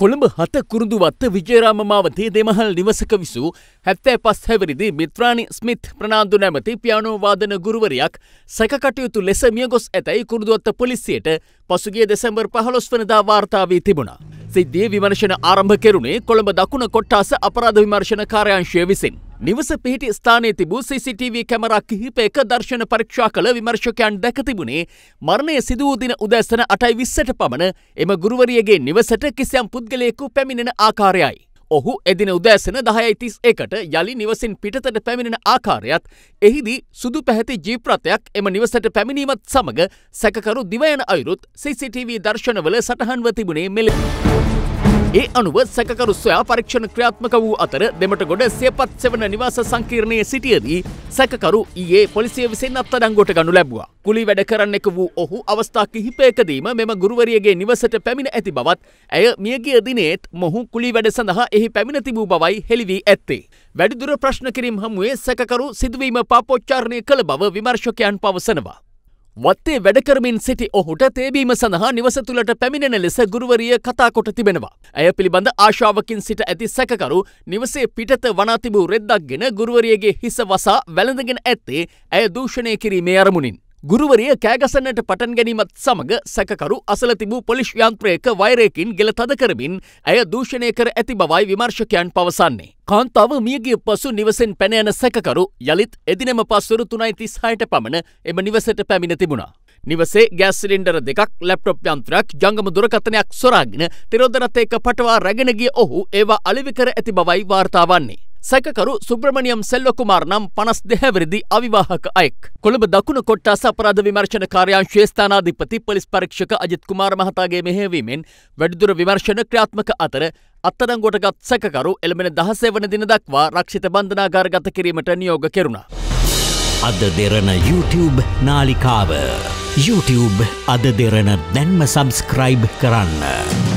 කොළඹ හත කුරුදු වත්ත විජයරාම මාවතේ දෙමහල් නිවසක විසූ හැත්තෑ පස් හැවරිදි මිත්‍රාණි ස්මිත් ප්‍රනාාන්දු නැමති පියානෝ වාදන ගුරුවරයක් සැකටයුතු ලෙස මියගොස් ඇතැයි කුරුදුවත්ත පොලිසියට පසුගේ දෙසැම්බර් පහලොස් වනදා වාර්තාාවී තිබුණා. ප්‍රසිද්ධිය විමර්ශන ආරම්භ කෙරුණේ කොළඹ දකුණ කොට්ටාස අපරාධ විමර්ශන කාර්යංශය විසින්. නිවස පිහිටි ස්ථානයේ තිබූ CCTV කැමරා කිහිපයක දර්ශන පරීක්ෂා කළ විමර්ශකයන් දැක තිබුණේ මරණය සිදු වූ දින උදෑසන 8:20ට පමණ එම ගුරුවරියගේ නිවසට කිසියම් පුද්ගලයෙකු පැමිණෙන ආකාරයයි. ඔහු එදින උදෑසන දහයයිතිස් එකට යළි නිවසින් පිටතට පැමිණෙන ආකාරයත් එහිදී සුදු පැහැති ජීප්‍රතයක් එම නිවසට පැමිණීමත් සමඟ සැකරු දිවයන අයුරුත් CCTV දර්ශනවල සටහන්ව තිබුණේ මෙලෙ. ඒ අනුව සැකරු සොයා පරීක්ෂණ ක්‍රියාත්මක වූ අතර දෙමටගොඩ සේපත් සෙවන නිවාස සංකීර්ණයේ සිටියදී සැකරු ඊයේ පොලිසිය විසින් අත්තඩංගොට ගනු ලැබවා. කුලි වැඩ කරන්නෙක වූ ඔහු අවස්ථා කිහිපයකදීම මෙම ගුරුවරියගේ නිවසට පැමිණ ඇති බවත් ඇය මියගිය දිනේත් මොහු කුලි වැඩ සඳහා එහි පැමිණ තිබූ බවයි හෙළිවී ඇත්තේ. වැඩිදුර ප්‍රශ්න කිරීම් හමුවේ සැකරු සිදුවීම පාපොච්චාරණය කළ බව විමර්ශකයන් පවසනවා. වත්තේ වැඩකරමින් සිටි ඔහුට තේබීම සඳහා නිවස තුළට පැමිණෙන ලෙස ගුරුවරිය කතාකොට තිබෙනවා. ඇය පිළිබඳ ආශාවකින් සිට ඇති සැකකරු නිවසේ පිටත වනාතිබූ රෙද්දක්ගෙන ගුරුවරියගේ හිස වසා වැළඳගෙන ඇත්තේ ඇය දූෂණය කිරීමේ අරමුණින්. ගුරුවරිය කෑගසන්නට පටන් ගැනීමත් සමඟ සැකරු අසල තිබූ පොලිෂ් යන්ත්‍රයක වෛරයකින් ගෙල තද කරමින් ඇය දූෂණය කර ඇති බවයි විමර්ශකයන් පවසන්නේ. කාන්තාව මියගිය පසු නිවසෙන් පැනයන සැකරු යළිත් එදිනම පස්වරු තුනයි තිස්හයට පමණ එම නිවසට පැමිණ තිබුණා. නිවසේ ගෑස්සිලින්ඩර දෙකක් ලැප්ටොප් යන්ත්‍රයක් ජංගම දුරකථනයක් සොරාගෙන තිරෝධනත් එක්ක පටවා රැගෙන ගිය ඔහු ඒවා අලිවි කර ඇති බවයි වාර්තා වන්නේ. සැකරු සුබ්‍රමණියම් සෙල්ලොකුමාර් නම් පනස් දෙහැවරිදි අවිවාහක අයෙක්. කොළඹ දකුණ කොට්ටාස අපරාධ විමර්ශන කාර්යාංශයේ ස්ථානාධිපති පොලිස් පරීක්ෂක අජිත් කුමාර මහතාගේ මෙහෙයවීමෙන් වැඩිදුර විමර්ශන ක්‍රියාත්මක අතර අත්අඩංගුවටගත් සැකකරු එළඹෙන 16 වන දින දක්වා රක්ෂිත බන්ධනාගාරගත කිරීමට නියෝග කෙරුණා. අද දෙරන YouTube නාලිකාව YouTube අද දෙරන දැන්ම සබස්ක්‍රයිබ් කරන්න.